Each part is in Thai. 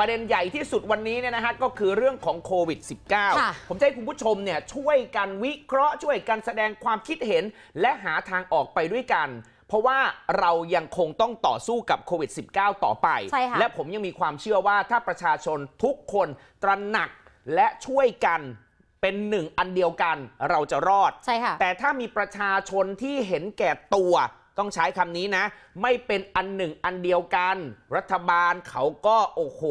ประเด็นใหญ่ที่สุดวันนี้เนี่ยนะฮะก็คือเรื่องของโควิด -19 ผมจะให้คุณผู้ชมเนี่ยช่วยกันวิเคราะห์ช่วยกันแสดงความคิดเห็นและหาทางออกไปด้วยกัน เพราะว่าเรายังคงต้องต่อสู้กับโควิด -19 ต่อไป และผมยังมีความเชื่อว่าถ้าประชาชนทุกคนตระหนักและช่วยกันเป็นหนึ่งอันเดียวกันเราจะรอดใช่ค่ะแต่ถ้ามีประชาชนที่เห็นแก่ตัวต้องใช้คำนี้นะไม่เป็นอันหนึ่งอันเดียวกัน รัฐบาลเขาก็โอ้โห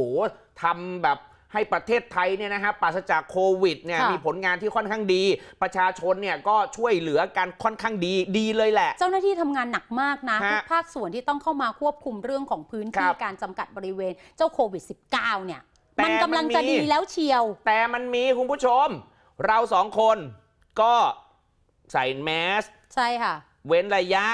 ทำแบบให้ประเทศไทยเนี่ยนะฮะปราศจากโควิดเนี่ยมีผลงานที่ค่อนข้างดี ประชาชนเนี่ยก็ช่วยเหลือกันค่อนข้างดีดีเลยแหละ เจ้าหน้าที่ทำงานหนักมากนะ ทุกภาคส่วนที่ต้องเข้ามาควบคุมเรื่องของพื้นที่การจำกัดบริเวณเจ้าโควิด -19 เนี่ย มันกำลังจะดีแล้วเชียว แต่มันมีคุณผู้ชม เราสองคนก็ใส่แมสใช่ค่ะเว้นระยะ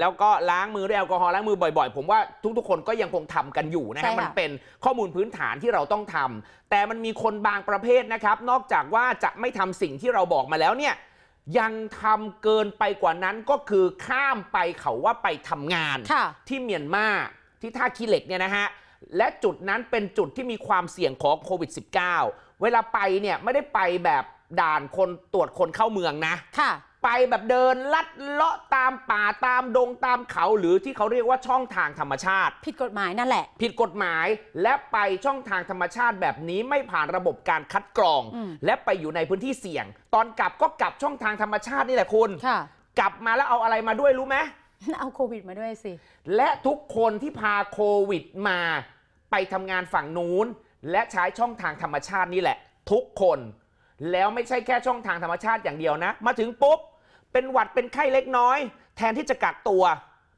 แล้วก็ล้างมือด้วยแอลกอฮอล์ล้างมือบ่อย ๆ ผมว่าทุกๆ คนก็ยังคงทำกันอยู่นะครับมันเป็นข้อมูลพื้นฐานที่เราต้องทำ แต่มันมีคนบางประเภทนะครับ นอกจากว่าจะไม่ทำสิ่งที่เราบอกมาแล้วเนี่ย ยังทำเกินไปกว่านั้นก็คือข้ามไปเขาว่าไปทำงานที่เมียนมาที่ท่าคีเหล็กเนี่ยนะฮะและจุดนั้นเป็นจุดที่มีความเสี่ยงของโควิด -19 เวลาไปเนี่ยไม่ได้ไปแบบด่านคนตรวจคนเข้าเมืองนะไปแบบเดินลัดเลาะตามป่าตามดงตามเขาหรือที่เขาเรียกว่าช่องทางธรรมชาติผิดกฎหมายนั่นแหละผิดกฎหมายและไปช่องทางธรรมชาติแบบนี้ไม่ผ่านระบบการคัดกรอง และไปอยู่ในพื้นที่เสี่ยง ตอนกลับก็กลับช่องทางธรรมชาตินี่แหละคุณกลับมาแล้วเอาอะไรมาด้วยรู้ไหมเอาโควิดมาด้วยสิและทุกคนที่พาโควิดมาไปทำงานฝั่งนู้นและใช้ช่องทางธรรมชาตินี่แหละ ทุกคนแล้วไม่ใช่แค่ช่องทางธรรมชาติอย่างเดียวนะ มาถึงปุ๊บเป็นหวัดเป็นไข้เล็กน้อย แทนที่จะกักตัว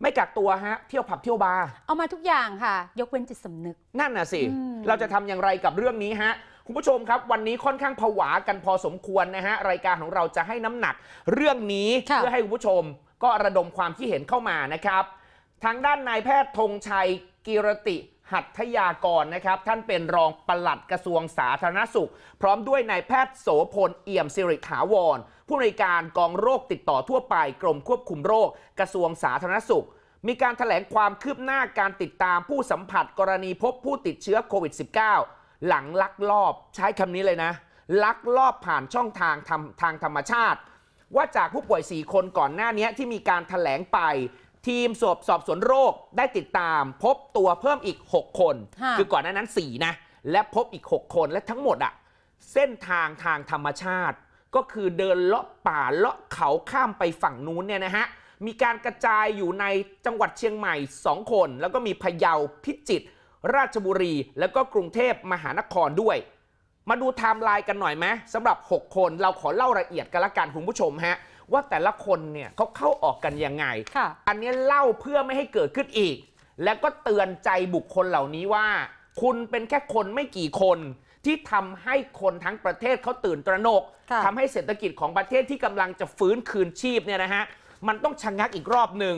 ไม่กักตัวฮะเที่ยวผับเที่ยวบาร์เอามาทุกอย่างค่ะยกเว้นจิตสำนึกนั่นน่ะสิ เราจะทำอย่างไรกับเรื่องนี้ฮะคุณผู้ชมครับวันนี้ค่อนข้างผวากันพอสมควรนะฮะรายการของเราจะให้น้ำหนัก เรื่องนี้เพื่อให้คุณผู้ชมก็ระดมความคิดเห็นเข้ามานะครับทางด้านนายแพทย์ธงชัยกิรติหัตถยากรนะครับ ท่านเป็นรองปลัดกระทรวงสาธารณสุข พร้อมด้วยนายแพทย์โสพลเอี่ยมสิริถาวร ผู้ในการกองโรคติดต่อทั่วไปกรมควบคุมโรคกระทรวงสาธารณสุขมีการถแถลงความคืบหน้าการติดตามผู้สัมผัสกรณีพบผู้ติดเชื้อโควิด -19 หลังลักลอบ ใช้คำนี้เลยนะ ลักลอบผ่านช่องทางทางธรรมชาติ ว่าจากผู้ป่วย4คนก่อนหน้านี้ที่มีการถแถลงไปทีมสอบสอบสวนโรคได้ติดตาม พบตัวเพิ่มอีก 6 คน คือก่อนหน้านั้น4นะและพบอีก 6 คนและทั้งหมดอะเส้นทางทางธรรมชาติ ก็คือเดินเลาะป่าเลาะเขาข้ามไปฝั่งนู้นเนี่ยนะฮะมีการกระจายอยู่ในจังหวัดเชียงใหม่ 2 คน แล้วก็มีพะเยาพิจิตรราชบุรี แล้วก็กรุงเทพมหานครด้วย มาดูไทม์ไลน์กันหน่อยไหมสำหรับ 6 คนเราขอเล่ารายละเอียดกันละกันคุณผู้ชมฮะว่าแต่ละคนเนี่ยเขาเข้าออกกันยังไง อันนี้เล่าเพื่อไม่ให้เกิดขึ้นอีก แล้วก็เตือนใจบุคคลเหล่านี้ว่า คุณเป็นแค่คนไม่กี่คนที่ทำให้คนทั้งประเทศเขาตื่นตระหนกทำให้เศรษฐกิจของประเทศที่กำลังจะฟื้นคืนชีพเนี่ยนะฮะมันต้องชะงงักอีกรอบหนึ่ง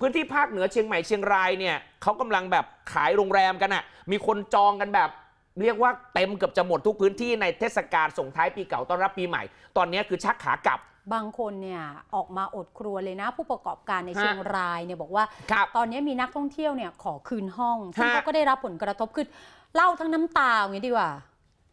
พื้นที่ภาคเหนือเชียงใหม่เชียงรายเนี่ยเขากำลังแบบขายโรงแรมกันอะะมีคนจองกันแบบเรียกว่าเต็มเกือบจะหมดทุกพื้นที่ในเทศกาลส่งท้ายปีเก่าต้อนรับปีใหม่ ตอนนี้คือชักขากลับบางคนเนี่ยออกมาอดครัวเลยนะ ผู้ประกอบการในเชียงรายเนี่ยบอกว่า ตอนนี้มีนักท่องเที่ยวเนี่ยขอคืนห้องซึ่งเขาก็ได้รับผลกระทบคือเล่าทั้งน้ำตาอย่างนี้ดีกว่า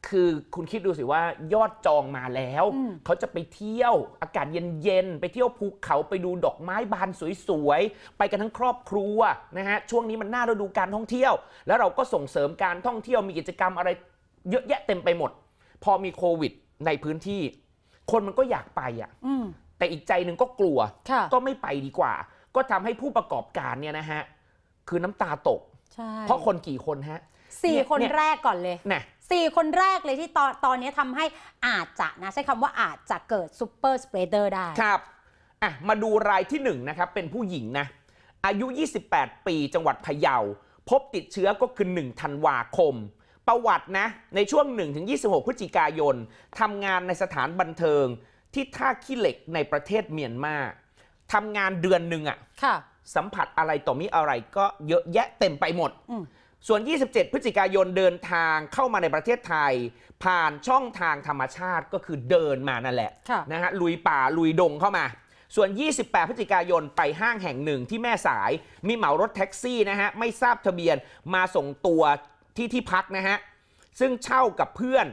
คือคุณคิดดูสิว่ายอดจองมาแล้ว เขาจะไปเที่ยวอากาศเย็น ๆ ไปเที่ยวภูเขาไปดูดอกไม้บานสวย ๆ ไปกันทั้งครอบครัวนะฮะช่วงนี้มันน่าฤดูการท่องเที่ยว แล้วเราก็ส่งเสริมการท่องเที่ยวมีกิจกรรมอะไรเยอะแยะเต็มไปหมด พอมีโควิดในพื้นที่คนมันก็อยากไปอ่ะแต่อีกใจหนึ่งก็กลัว ก็ไม่ไปดีกว่า ก็ทำให้ผู้ประกอบการเนี่ยนะฮะ คือน้ำตาตกเพราะคนกี่คนฮะสี่คนแรกก่อนเลยนะสี่คนแรกเลยที่ตอนตอนนี้ทำให้อาจจะนะใช้คำว่าอาจจะเกิดซูเปอร์สเปรเดอร์ได้ครับอ่ะมาดูรายที่หนึ่งนะครับ เป็นผู้หญิงนะ อายุ 28 ปีจังหวัดพะเยา พบติดเชื้อก็คือ1ธันวาคมประวัติ นะในช่วง1-26 พฤศจิกายนทำงานในสถานบันเทิงที่ท่าขี้เหล็กในประเทศเมียนมาทำงานเดือนหนึ่งอะ่ะ สัมผัสอะไรต่อมิอะไรก็เยอะแยะเต็มไปหมด ส่วน 27 พฤศจิกายนเดินทางเข้ามาในประเทศไทย ผ่านช่องทางธรรมชาติก็คือเดินมานั่นแหละะนะฮะลุยป่าลุยดงเข้ามา ส่วน 28 พฤศจิกายนไปห้างแห่งหนึ่งที่แม่สายมีเหมารถแท็กซี่นะฮะไม่ทราบทะเบียนมาส่งตัวที่ที่พักนะฮะ ซึ่งเช่ากับเพื่อน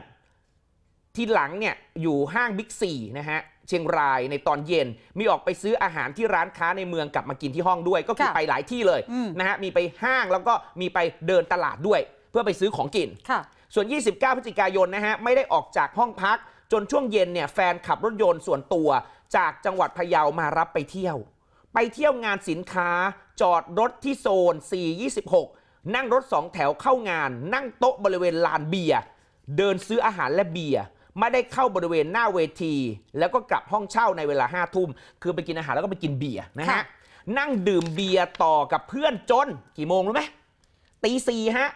ที่หลังเนี่ยอยู่ห้างบิ๊กซีนะฮะเชียงรายในตอนเย็นมีออกไปซื้ออาหารที่ร้านค้าในเมืองกลับมากินที่ห้องด้วย ก็คือไปหลายที่เลยนะฮะ มีไปห้างแล้วก็มีไปเดินตลาดด้วย เพื่อไปซื้อของกินส่วน 29 พฤศจิกายนนะฮะ ไม่ได้ออกจากห้องพักจนช่วงเย็นเนี่ยแฟนขับรถยนต์ส่วนตัว จากจังหวัดพะเยามารับไปเที่ยว ไปเที่ยวงานสินค้าจอดรถที่โซน 426นั่งรถสองแถวเข้างานนั่งโต๊ะบริเวณลานเบียร์เดินซื้ออาหารและเบียร์ไม่ได้เข้าบริเวณหน้าเวที แล้วก็กลับห้องเช่าในเวลาห้าทุ่ม คือไปกินอาหารแล้วก็ไปกินเบียร์นะฮะนั่งดื่มเบียร์ต่อกับเพื่อนจนกี่โมงรู้ไหมตีสี่ฮะ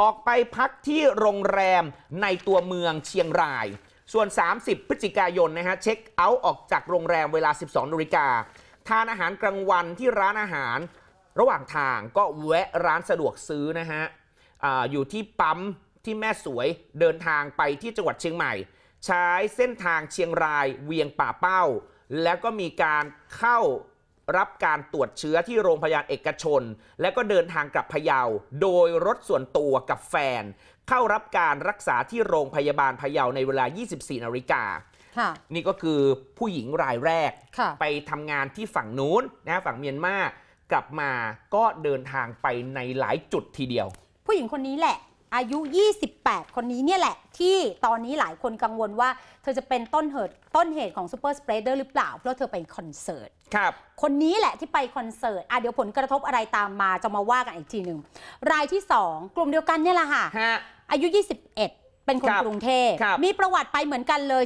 ออกไปพักที่โรงแรมในตัวเมืองเชียงราย ส่วน 30พฤศจิกายนนะฮะเช็คเอาท์ออกจากโรงแรมเวลา 12นาฬิกาทานอาหารกลางวันที่ร้านอาหารระหว่างทางก็แวะร้านสะดวกซื้อนะฮะออยู่ที่ปั๊มที่แม่สวยเดินทางไปที่จังหวัดเชียงใหม่ ใช้เส้นทางเชียงรายเวียงป่าเป้า แล้วก็มีการเข้ารับการตรวจเชื้อที่โรงพยาบาลเอกชน และก็เดินทางกลับพะเยา โดยรถส่วนตัวกับแฟน เข้ารับการรักษาที่โรงพยาบาลพะเยาในเวลา 24นาฬิกานี่ก็คือผู้หญิงรายแรกไปทำงานที่ฝั่งนู้นนะฝั่งเมียนมากลับมาก็เดินทางไปในหลายจุดทีเดียว ผู้หญิงคนนี้แหละ อายุ 28 คนนี้เนี่ยแหละที่ตอนนี้หลายคนกังวลว่า เธอจะเป็นต้นเหตุต้นเหตุของซูเปอร์สเปรเดอร์หรือเปล่าเพราะเธอไปคอนเสิร์ตครับคนนี้แหละที่ไปคอนเสิร์ตอ่ะเดี๋ยวผลกระทบอะไรตามมาจะมาว่ากันอีกทีหนึ่งรายที่ 2 กลุ่มเดียวกันเนี่ยแหละค่ะะอายุ 21เป็นคนกรุงเทพมีประวัติไปเหมือนกันเลย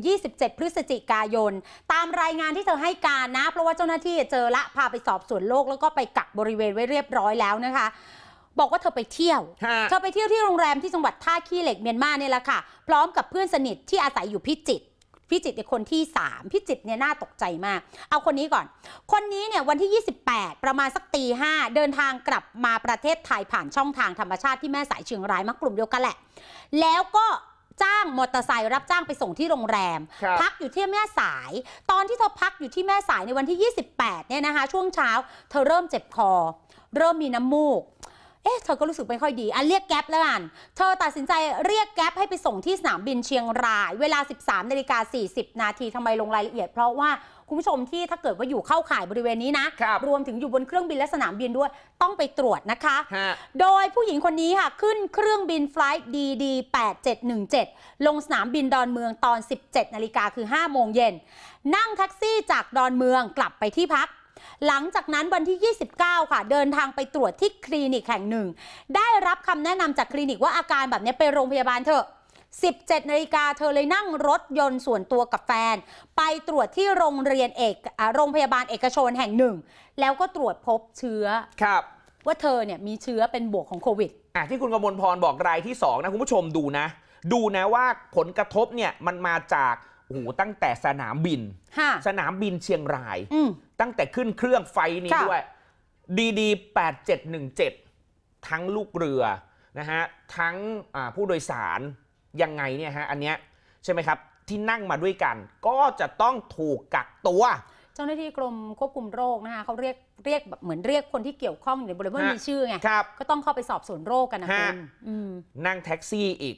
17-27 พฤศจิกายน ตามรายงานที่เธอให้การนะ เพราะว่าเจ้าหน้าที่เจอละ พาไปสอบสวนโรคแล้วก็ไปกักบริเวณไว้เรียบร้อยแล้วนะคะ บอกว่าเธอไปเที่ยว เธอไปเที่ยวที่โรงแรมที่จังหวัดท่าขี้เหล็กเมียนมาเนี่ยแหละค่ะ พร้อมกับเพื่อนสนิทที่อาศัยอยู่พิจิตรพิจิตเป็นคนที่ 3พิจิตเนี่ยน่าตกใจมากเอาคนนี้ก่อนคนนี้เนี่ยวันที่ 28 ประมาณสักตีห้าเดินทางกลับมาประเทศไทยผ่านช่องทางธรรมชาติที่แม่สายเชียงรายมากลุ่มเดียวกันแหละ แล้วก็จ้างมอเตอร์ไซค์รับจ้างไปส่งที่โรงแรมพักอยู่ที่แม่สาย ตอนที่เธอพักอยู่ที่แม่สายในวันที่ 28เนี่ยนะคะ ช่วงเช้า เธอเริ่มเจ็บคอ เริ่มมีน้ำมูกเอ๊ะเธอก็รู้สึกไม่ค่อยดีอ่ะเรียกแก๊ปแล้วกันเธอตัดสินใจเรียกแก๊ปให้ไปส่งที่สนามบินเชียงราย เวลา 13นาฬิกา40 นาทีทำไมลงรายละเอียดเพราะว่าคุณผู้ชมที่ถ้าเกิดว่าอยู่เข้าข่ายบริเวณนี้นะรรวมถึงอยู่บนเครื่องบินและสนามบินด้วยต้องไปตรวจนะคะ โดยผู้หญิงคนนี้ค่ะ ขึ้นเครื่องบินไฟล์ดี8717ลงสนามบินดอนเมืองตอน 17นาฬิกาคือ5โมงเย็นนั่งแท็กซี่จากดอนเมืองกลับไปที่พักหลังจากนั้นวันที่ 29 ค่ะเดินทางไปตรวจที่คลินิกแห่งหนึ่ง ได้รับคำแนะนำจากคลินิกว่าอาการแบบนี้ไปโรงพยาบาลเถอะ 17นาฬิกาเธอเลยนั่งรถยนต์ส่วนตัวกับแฟน ไปตรวจที่โรงเรียนเอก โรงพยาบาลเอกชนแห่งหนึ่ง แล้วก็ตรวจพบเชื้อ ครับว่าเธอเนี่ยมีเชื้อเป็นบวกของโควิดอ่ะที่คุณกมลพรบอกรายที่2นะคุณผู้ชมดูนะ ดูนะว่าผลกระทบเนี่ยมันมาจากโอ้โหตั้งแต่สนามบินสนามบินเชียงรายตั้งแต่ขึ้นเครื่องไฟนี้ด้วยดีดดดีแปเจ็หนึ่งเจ็ดทั้งลูกเรือนะฮะทั้งผู้โดยสาร ยังไงเนี่ยฮะอันเนี้ยใช่ไหมครับ ที่นั่งมาด้วยกันก็จะต้องถูกกักตัว เจ้าหน้าที่กรมควบคุมโรคนะคะเขาเรียกเรียกแบบเหมือนเรียกคนที่เกี่ยวข้องอยู่ในบริเวณมีชื่อไง ก็ต้องเข้าไปสอบสวนโรคกันนะคุณนั่งแท็กซี่อีก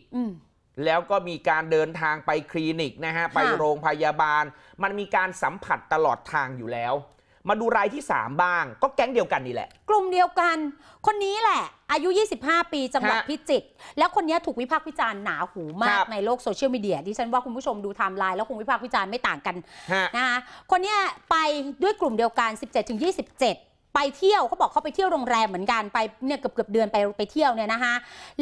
แล้วก็มีการเดินทางไปคลินิกนะฮะ ไปโรงพยาบาล มันมีการสัมผัสตลอดทางอยู่แล้ว มาดูรายที่ 3 บ้างก็แก๊งเดียวกันนี่แหละ กลุ่มเดียวกัน คนนี้แหละ อายุ 25 ปีจังหวัดพิจิตรแล้วคนนี้ถูกวิพากษ์วิจารณ์หนาหูมาก ในโลกโซเชียลมีเดียดิฉันว่าคุณผู้ชมดูไทม์ไลน์แล้วคงวิพากษ์วิจารณ์ไม่ต่างกันนะคะคนนี้ไปด้วยกลุ่มเดียวกัน 17-27 ไปเที่ยวเขาบอกเขาไปเที่ยวโรงแรมเหมือนกันไปเนี่ยเกือบเกือบเดือนไปไปเที่ยวเนี่ยนะคะ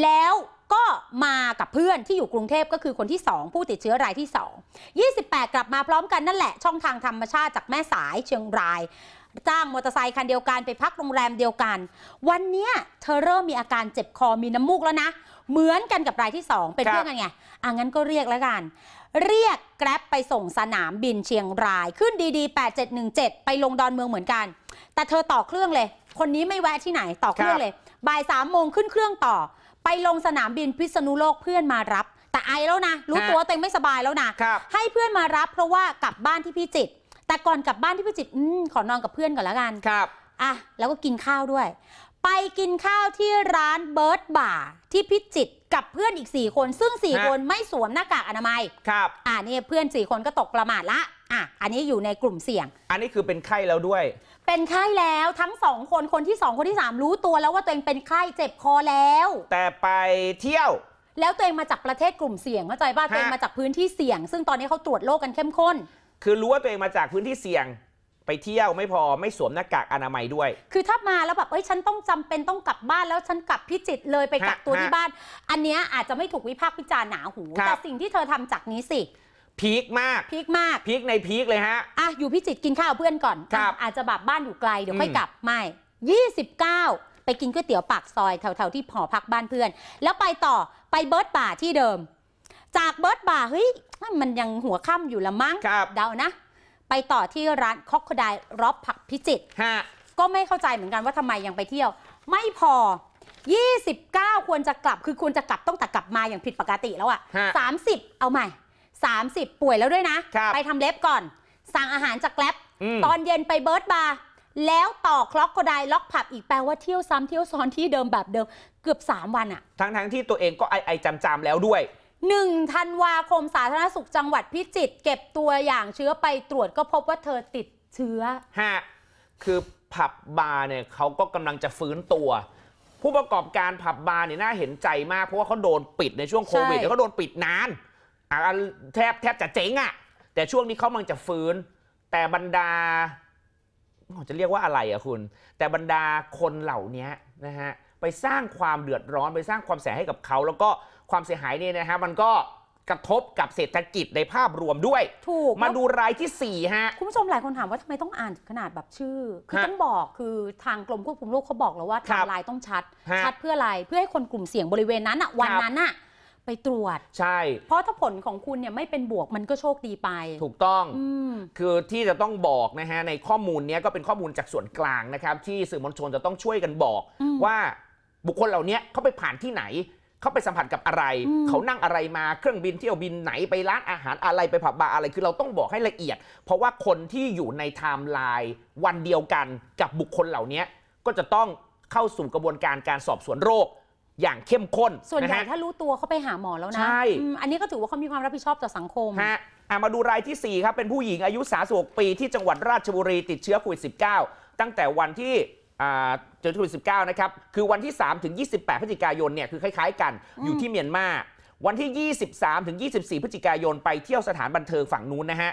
แล้วก็มากับเพื่อนที่อยู่กรุงเทพก็คือคนที่ 2 ผู้ติดเชื้อรายที่ 2 28 กลับมาพร้อมกันนั่นแหละช่องทางธรรมชาติจากแม่สายเชียงราย จ้างมอเตอร์ไซคันเดียวกันไปพักโรงแรมเดียวกัน วันนี้เธอเริ่มมีอาการเจ็บคอมีน้ำมูกแล้วนะเหมือนกันกับรายที่2เป็นเพื่อนกันไงอ่ะงั้นก็เรียกแล้วกัน เรียกแกร็บไปส่งสนามบินเชียงราย ขึ้นดีๆ8717 ไปลงดอนเมืองเหมือนกัน แต่เธอต่อเครื่องเลย คนนี้ไม่แวะที่ไหนต่อเครื่องเลยบ่ายสามโมงขึ้นเครื่องต่อไปลงสนามบินพิษณุโลกเพื่อนมารับ แต่ไอแล้วนะ รู้ตัวเต็งไม่สบายแล้วนะ ให้เพื่อนมารับเพราะว่ากลับบ้านที่พิจิตรแต่ก่อนกลับบ้านที่พิจิตรขอนอนกับเพื่อนก่อนแล้วกันครับอ่ะแล้วก็กินข้าวด้วย ไปกินข้าวที่ร้านเบิร์ดบาร์ที่พิจิตรกับเพื่อนอีก 4 คนซึ่ง 4คนไม่สวมหน้ากากอนามัยครับอ่านี่เพื่อน4คนก็ตกประมาทละอ่ะอันนี้อยู่ในกลุ่มเสี่ยง อันนี้คือเป็นไข้แล้วด้วยเป็นไข้แล้วทั้งสองคนคนที่สองคนที่สามรู้ตัวแล้วว่าตัวเองเป็นไข้ เจ็บคอแล้ว แต่ไปเที่ยว แล้วตัวเองมาจากประเทศกลุ่มเสี่ยงเข้าใจป่ะตัวเองมาจากพื้นที่เสี่ยง ซึ่งตอนนี้เขาตรวจโรคกันเข้มข้น คือรู้ว่าตัวเองมาจากพื้นที่เสี่ยง ไปเที่ยวไม่พอไม่สวมหน้ากากอนามัยด้วย คือถ้ามาแล้วแบบเอ้ยฉันต้องจำเป็นต้องกลับบ้านแล้วฉันกลับพิจิตเลยไปกักตัวที่บ้าน อันเนี้ยอาจจะไม่ถูกวิพากษ์วิจารณ์หนาหูแต่สิ่งที่เธอทำจากนี้สิพีคมาก พีคมากพีคในพีคเลยฮะอ่ะอยู่พิจิตกินข้าวเพื่อนก่อนครับอาจจะแบบบ้านอยู่ไกลเดี๋ยวค่อยกลับไม่ยี่สิบเก้าไปกินก๋วยเตี๋ยวปากซอยแถวๆที่หอพักบ้านเพื่อน แล้วไปต่อไปเบิร์ดบ่าที่เดิม จากเบิร์ดบ่าเฮ้ยมันยังหัวค่ำอยู่ละมั้งเดานะ ไปต่อที่ร้านคอกคดายรอบผักพิจิต ก็ไม่เข้าใจเหมือนกันว่าทำไมยังไปเที่ยว ไม่พอ 29 ควรจะกลับ คือควรจะกลับต้องแต่กลับมาอย่างผิดปกติแล้วอะ่ะ30 เอาใหม่30 ป่วยแล้วด้วยนะ ไปทำเล็บก่อนสั่งอาหารจากแกล็บตอนเย็นไปเบิร์ดบาร์แล้วต่อคล็อกก็ได้ล็อกผับอีกแปลว่าเที่ยวซ้ำเที่ยวซ้อนที่เดิมแบบเดิมเกือบ 3 วันอะทั้งทั้งที่ตัวเองก็ไอไอจำจำแล้วด้วยหนึ่งธันวาคมสาธารณสุขจังหวัดพิจิตรเก็บตัวอย่างเชื้อไปตรวจก็พบว่าเธอติดเชื้อฮะคือผับบาร์เนี่ยเขาก็กำลังจะฟื้นตัว ผู้ประกอบการผับบาร์เนี่ยน่าเห็นใจมากเพราะว่าเขาโดนปิดในช่วงโควิดแล้วเขาโดนปิดนานแทบแทบจะเจ๊งอะ่ะ แต่ช่วงนี้เขามังจะฟื้น แต่บรรดาจะเรียกว่าอะไรอะคุณ แต่บรรดาคนเหล่านี้นะฮะ ไปสร้างความเดือดร้อน ไปสร้างความเสียยให้กับเขา แล้วก็ความเสียหายเนี่ยนะฮะมันก็กระทบกับเศรษฐกิจในภาพรวมด้วยถูกมาดูรายที่ 4 ฮะ คุณผู้ชมหลายคนถามว่าทำไมต้องอ่านขนาดแบบชื่อ คือต้องบอกคือทางกรมควบคุมโรคเขาบอกแล้วว่าทางลายต้องชัดชัดเพื่ออะไรเพื่อให้คนกลุ่มเสี่ยงบริเวณนั้นอะวันนั้นอะไปตรวจใช่ เพราะถ้าผลของคุณเนี่ยไม่เป็นบวกมันก็โชคดีไป ถูกต้องอคือที่จะต้องบอกนะฮะในข้อมูลนี้ก็เป็นข้อมูลจากส่วนกลางนะครับ ที่สื่อมวลชนจะต้องช่วยกันบอกอว่าบุคคลเหล่านี้เขาไปผ่านที่ไหนเขาไปสัมผัสกับอะไรเขานั่งอะไรมาเครื่องบินเที่ยวบินไหนไปร้านอาหารอะไรไปผับบาร์อะไรคือเราต้องบอกให้ละเอียด เพราะว่าคนที่อยู่ในไทม์ไลน์วันเดียวกันกับบุคคลเหล่านี้ก็จะต้องเข้าสู่กระบวนการการสอบสวนโรคอย่างเข้มข้น ส่วนใหญ่ถ้ารู้ตัวเขาไปหาหมอแล้วนะใช่อันนี้ก็ถือว่าเขามีความรับผิดชอบต่อสังคมฮะมาดูรายที่4ครับเป็นผู้หญิงอายุ 36 ปีที่จังหวัดราชบุรีติดเชื้อโควิด -19 ตั้งแต่วันที่เจอโควิด -19 นะครับ คือวันที่ 3 ถึง 28 พฤศจิกายนเนี่ยคือคล้ายๆกันอยู่ที่เมียนมาวันที่ 23 ถึง 24 พฤศจิกายนไปเที่ยวสถานบันเทิงฝั่งนู้นนะฮะ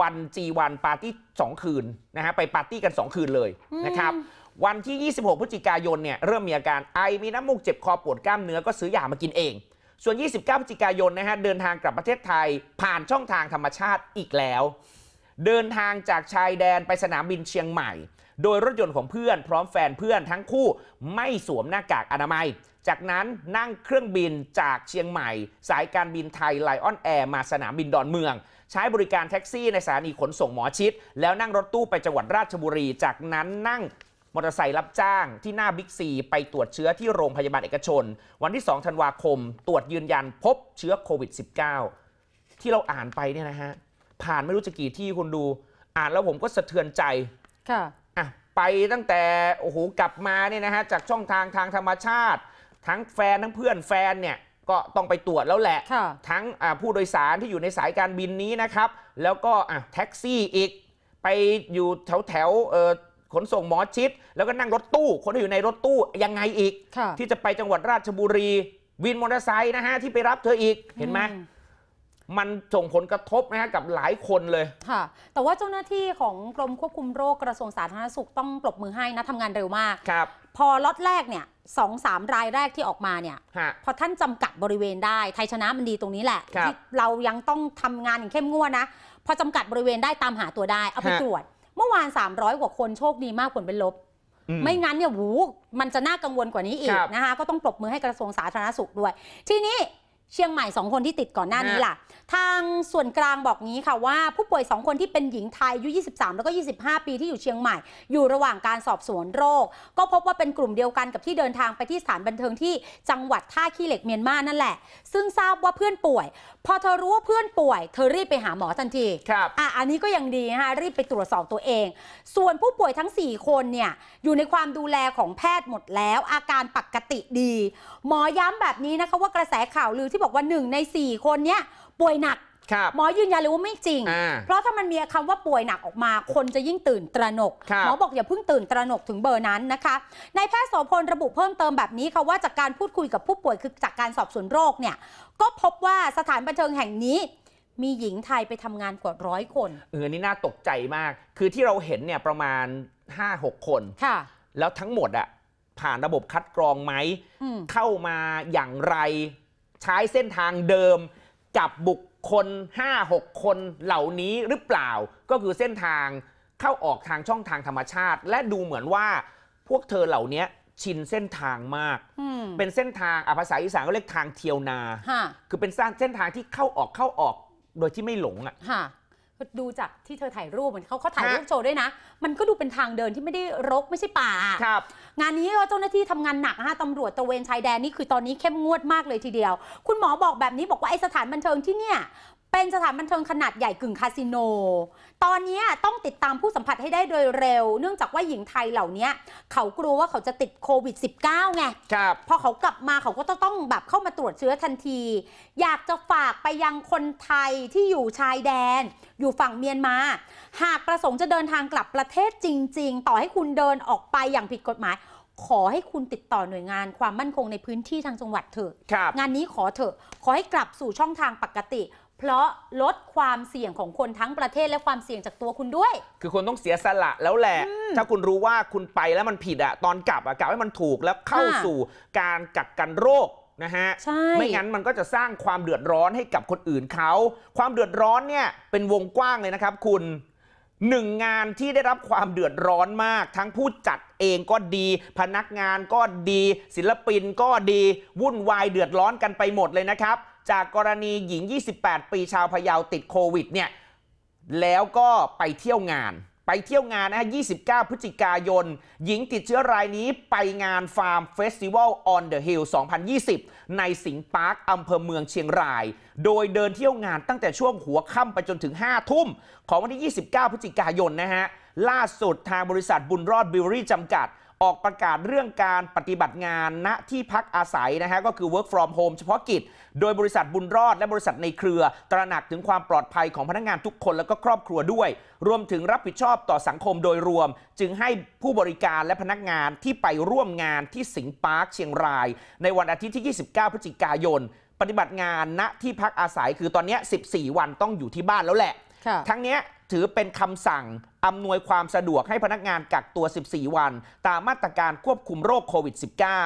วันจีวันปาร์ตี้2คืนนะฮะไปปาร์ตี้กัน 2 คืนเลยนะครับวันที่ 26พฤศจิกายนเนี่ยเริ่มมีอาการ ไอ มีน้ำมูกเจ็บคอปวดกล้ามเนื้อ ก็ซื้อยามากินเอง ส่วน 29พฤศจิกายนนะฮะเดินทางกลับประเทศไทยผ่านช่องทางธรรมชาติอีกแล้ว เดินทางจากชายแดนไปสนามบินเชียงใหม่ โดยรถยนต์ของเพื่อนพร้อมแฟนเพื่อนทั้งคู่ไม่สวมหน้ากากอนามัย จากนั้นนั่งเครื่องบินจากเชียงใหม่ สายการบินไทยไลออนแอร์มาสนามบินดอนเมืองใช้บริการแท็กซี่ในสถานีขนส่งหมอชิด แล้วนั่งรถตู้ไปจังหวัดราชบุรี จากนั้นนั่งมอเตอร์ไซค์รับจ้างที่หน้าบิ๊กซี ไปตรวจเชื้อที่โรงพยาบาลเอกชน วันที่2ธันวาคมตรวจยืนยันพบเชื้อโควิด -19 ที่เราอ่านไปเนี่ยนะฮะ ผ่านไม่รู้จะกี่ที่คุณดู อ่านแล้วผมก็สะเทือนใจค่ะอ่ะไปตั้งแต่โอ้โหกลับมาเนี่ยนะฮะจากช่องทางทางธรรมชาติ ทั้งแฟนทั้งเพื่อนแฟนเนี่ย ก็ต้องไปตรวจแล้วแหละ ทั้งผู้โดยสารที่อยู่ในสายการบินนี้นะครับ แล้วก็แท็กซี่อีก ไปอยู่แถวแถวขนส่งหมอชิด แล้วก็นั่งรถตู้คนที่อยู่ในรถตู้ยังไงอีก ที่จะไปจังหวัดราชบุรี วินมอเตอร์ไซค์นะฮะ ที่ไปรับเธออีกเห็นไหมมันส่งผลกระทบนะฮะ กับหลายคนเลยค่ะแต่ว่าเจ้าหน้าที่ของกรมควบคุมโรคกระทรวงสาธารณสุขต้องปรบมือให้นะทำงานเร็วมาก ครับ พอล็อตแรกเนี่ยสองสามรายแรกที่ออกมาเนี่ยพอท่านจำกัดบริเวณได้ ไทยชนะมันดีตรงนี้แหละเรายังต้องทำงานอย่างเข้มงวดนะ พอจำกัดบริเวณได้ตามหาตัวได้เอาไปตรวจเมื่อวาน300 กว่าคนโชคดีมากผลเป็นลบ ไม่งั้นเนี่ยหูมันจะน่ากังวลกว่านี้อีกนะคะก็ต้องปรบมือให้กระทรวงสาธารณสุขด้วย ทีนี้เชียงใหม่สองคนที่ติดก่อนหน้านี้ล่ะทางส่วนกลางบอกงี้ค่ะว่าผู้ป่วย2คนที่เป็นหญิงไทยอายุ 23 แล้วก็ 25 ปีที่อยู่เชียงใหม่ อยู่ระหว่างการสอบสวนโรค ก็พบว่าเป็นกลุ่มเดียวกันกับที่เดินทางไปที่สถานบันเทิงที่จังหวัดท่าขี้เหล็กเมียนมานั่นแหละ ซึ่งทราบว่าเพื่อนป่วย พอเธอรู้ว่าเพื่อนป่วย เธอรีบไปหาหมอทันทีครับอ่ะอันนี้ก็ยังดีนะคะรีบไปตรวจสอบตัวเอง ส่วนผู้ป่วยทั้ง 4 คนเนี่ยอยู่ในความดูแลของแพทย์หมดแล้วอาการปกติดี หมอย้ำแบบนี้นะคะว่ากระแสข่าวลือที่บอกว่าหนึ่งในสี่คนเนี้ยป่วยหนักหมอยืนยันเลยว่าไม่จริง เพราะถ้ามันมีคำว่าป่วยหนักออกมาคนจะยิ่งตื่นตระหนกหมอบอกอย่าเพิ่งตื่นตระหนกถึงเบอร์นั้นนะคะนายแพทย์โสพลระบุเพิ่มเติมแบบนี้ค่ะว่าจากการพูดคุยกับผู้ป่วย คือจากการสอบสวนโรคเนี่ยก็พบว่าสถานบันเทิงแห่งนี้ มีหญิงไทยไปทำงานกว่าร้อยคนเออนี่น่าตกใจมาก คือที่เราเห็นเนี่ยประมาณ 5-6 คนค่ะ แล้วทั้งหมดอะผ่านระบบคัดกรองไหมเข้ามาอย่างไรใช้เส้นทางเดิมจับบุคคล 5-6 คนเหล่านี้หรือเปล่า ก็คือเส้นทางเข้าออกทางช่องทางธรรมชาติ และดูเหมือนว่าพวกเธอเหล่านี้ชินเส้นทางมากเป็นเส้นทางภาษาอีสานก็เรียกทางเทียวนาคือเป็นเส้นทางที่เข้าออกเข้าออกโดยที่ไม่หลงอ่ะดูจากที่เธอถ่ายรูปเหมือนเขาเขาถ่ายรูปโชว์ด้วยนะ มันก็ดูเป็นทางเดินที่ไม่ได้รกไม่ใช่ป่าครับ งานนี้เจ้าหน้าที่ทำงานหนักฮะตำรวจตระเวนชายแดนนี่คือตอนนี้เข้มงวดมากเลยทีเดียว คุณหมอบอกแบบนี้บอกว่า ไอสถานบันเทิงที่เนี่ยเป็นสถานบันเทิงขนาดใหญ่กึ่งคาสิโน ตอนนี้ต้องติดตามผู้สัมผัสให้ได้โดยเร็ว เนื่องจากว่าหญิงไทยเหล่านี้เขากลัวว่าเขาจะติดโควิด -19 ไง ครับพอเขากลับมาเขาก็ต้องแบบเข้ามาตรวจเชื้อทันที อยากจะฝากไปยังคนไทยที่อยู่ชายแดน อยู่ฝั่งเมียนมา หากประสงค์จะเดินทางกลับประเทศจริง ๆ ต่อให้คุณเดินออกไปอย่างผิดกฎหมาย ขอให้คุณติดต่อหน่วยงานความมั่นคงในพื้นที่ทางจังหวัดเถอะงานนี้ขอเถอะ ขอให้กลับสู่ช่องทางปกติเพราะลดความเสี่ยงของคนทั้งประเทศและความเสี่ยงจากตัวคุณด้วย คือคนต้องเสียสละแล้วแหละ ถ้าคุณรู้ว่าคุณไปแล้วมันผิดอะตอนกลับอะกลับให้มันถูกแล้วเข้าสู่การกักกันโรคนะฮะใช่ไม่งั้นมันก็จะสร้างความเดือดร้อนให้กับคนอื่นเขา ความเดือดร้อนเนี่ยเป็นวงกว้างเลยนะครับ คุณหนึ่งงานที่ได้รับความเดือดร้อนมาก ทั้งผู้จัดเองก็ดี พนักงานก็ดี ศิลปินก็ดีวุ่นวายเดือดร้อนกันไปหมดเลยนะครับจากกรณีหญิง 28 ปีชาวพะเยาติดโควิดเนี่ยแล้วก็ไปเที่ยวงาน ไปเที่ยวงานนะฮะ 29 พฤศจิกายน หญิงติดเชื้อรายนี้ไปงานฟาร์มเฟสติวัลออนเดอะฮิล2020 ในสิงห์พาร์คอำเภอเมืองเชียงราย โดยเดินเที่ยวงานตั้งแต่ช่วงหัวค่ำไปจนถึง 5 ทุ่ม ของวันที่ 29 พฤศจิกายนนะฮะล่าสุดทางบริษัทบุญรอดบิวรี่จำกัดออกประกาศเรื่องการปฏิบัติงานณที่พักอาศัยนะฮะก็คือ work from home เฉพาะกิจ โดยบริษัทบุญรอดและบริษัทในเครือ ตระหนักถึงความปลอดภัยของพนักงงานทุกคน และก็ครอบครัวด้วย รวมถึงรับผิดชอบต่อสังคมโดยรวม จึงให้ผู้บริการและพนักงานที่ไปร่วมงานที่สิงห์พาร์คเชียงราย ในวันอาทิตย์ที่ 29 พฤศจิกายน ปฏิบัติงานณที่พักอาศัยคือตอนนี้ 14 วันต้องอยู่ที่บ้านแล้วแหละทั้งนี้ถือเป็นคำสั่ง อำนวยความสะดวกให้พนักงานกักตัว 14 วันตามมาตรการควบคุมโรคโควิด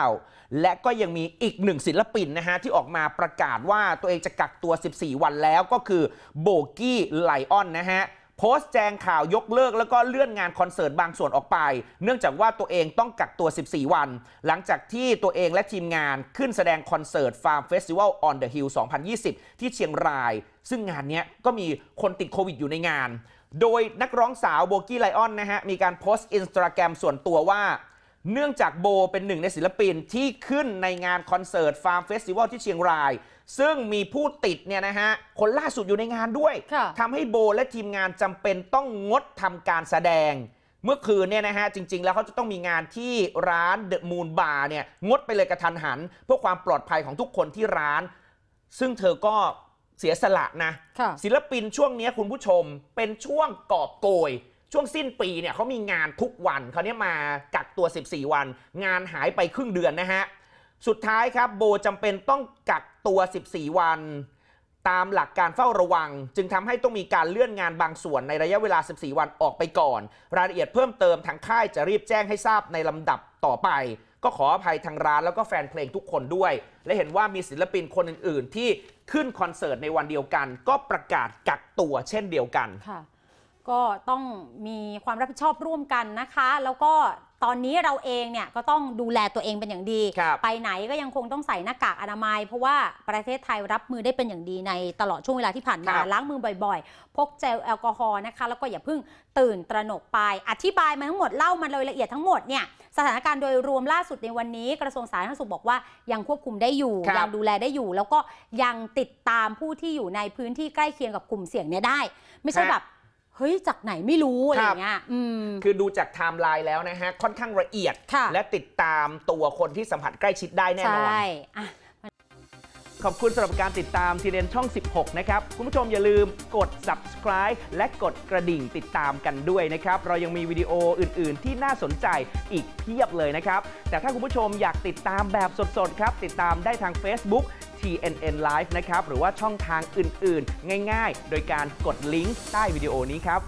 -19 และก็ยังมีอีกหนึ่งศิลปินนะฮะที่ออกมาประกาศว่าตัวเองจะกักตัว 14 วันแล้วก็คือโบกี้ ไลออนนะฮะโพสต์แจงข่าวยกเลิกแล้วก็เลื่อนงานคอนเสิร์ตบางส่วนออกไป เนื่องจากว่าตัวเองต้องกักตัว 14 วัน หลังจากที่ตัวเองและทีมงานขึ้นแสดงคอนเสิร์ตฟาร์มเฟสติวัลออนเดอะฮิลล์2020 ที่เชียงรายซึ่งงานนี้ก็มีคนติดโควิดอยู่ในงานโดยนักร้องสาวโบกี้ไลออนนะฮะ มีการโพสต์อินสตาแกรมส่วนตัวว่า เนื่องจากโบเป็นหนึ่งในศิลปิน ที่ขึ้นในงานคอนเสิร์ตฟาร์มเฟสติวัลที่เชียงราย ซึ่งมีผู้ติดเนี่ยนะฮะคนล่าสุดอยู่ในงานด้วยทำให้โบและทีมงานจำเป็นต้องงดทำการแสดง เมื่อคืนเนี่ยนะฮะจริง ๆ แล้วเขาจะต้องมีงานที่ร้านเดอะมูนบาร์เนี่ยงดไปเลยกระทันหัน เพื่อความปลอดภัยของทุกคนที่ร้าน ซึ่งเธอก็เสียสละนะ ศิลปินช่วงนี้คุณผู้ชมเป็นช่วงกอบโกย ช่วงสิ้นปีเนี่ยเขามีงานทุกวันเขาเนี่ยมากักตัว 14 วัน งานหายไปครึ่งเดือนนะฮะ สุดท้ายครับโบจำเป็นต้องกักตัว 14 วัน ตามหลักการเฝ้าระวังจึงทำให้ต้องมีการเลื่อนงานบางส่วนในระยะเวลา 14 วันออกไปก่อนรายละเอียดเพิ่มเติมทางค่ายจะรีบแจ้งให้ทราบในลำดับต่อไปก็ขออภัยทางร้านแล้วก็แฟนเพลงทุกคนด้วย และเห็นว่ามีศิลปินคนอื่น ๆ ที่ขึ้นคอนเสิร์ตในวันเดียวกัน ก็ประกาศกักตัวเช่นเดียวกัน ค่ะ ก็ต้องมีความรับผิดชอบร่วมกันนะคะ แล้วก็ตอนนี้เราเองเนี่ยก็ต้องดูแลตัวเองเป็นอย่างดี ไปไหนก็ยังคงต้องใส่หน้ากากอนามัยเพราะว่าประเทศไทยรับมือได้เป็นอย่างดี ในตลอดช่วงเวลาที่ผ่านมาล้างมือบ่อยๆ พกเจลแอลกอฮอล์นะคะแล้วก็อย่าเพิ่งตื่นตระหนกไปอธิบายมาทั้งหมดเล่ามาโดยละเอียดทั้งหมดเนี่ยสถานการณ์โดยรวมล่าสุดในวันนี้กระทรวงสาธารณสุขบอกว่ายังควบคุมได้อยู่ยังดูแลได้อยู่ แล้วก็ยังติดตามผู้ที่อยู่ในพื้นที่ใกล้เคียงกับกลุ่มเสี่ยงเนี่ยได้ ไม่ใช่แบบเฮ้ยจากไหนไม่รู้ อะไรเงี้ยคือดูจากไทม์ไลน์แล้วนะฮะค่อนข้างละเอียด และติดตามตัวคนที่สัมผัสใกล้ชิดได้แน่นอน ขอบคุณสำหรับการติดตามทีเด็นช่อง 16 นะครับ คุณผู้ชมอย่าลืมกด subscribe และกดกระดิ่งติดตามกันด้วยนะครับ เรายังมีวิดีโออื่น ๆ ที่น่าสนใจอีกเพียบเลยนะครับ แต่ถ้าคุณผู้ชมอยากติดตามแบบสด ๆ ครับ ติดตามได้ทาง Facebook TNN Live นะครับ หรือว่าช่องทางอื่นๆง่ายๆ โดยการกดลิงก์ใต้วิดีโอนี้ครับ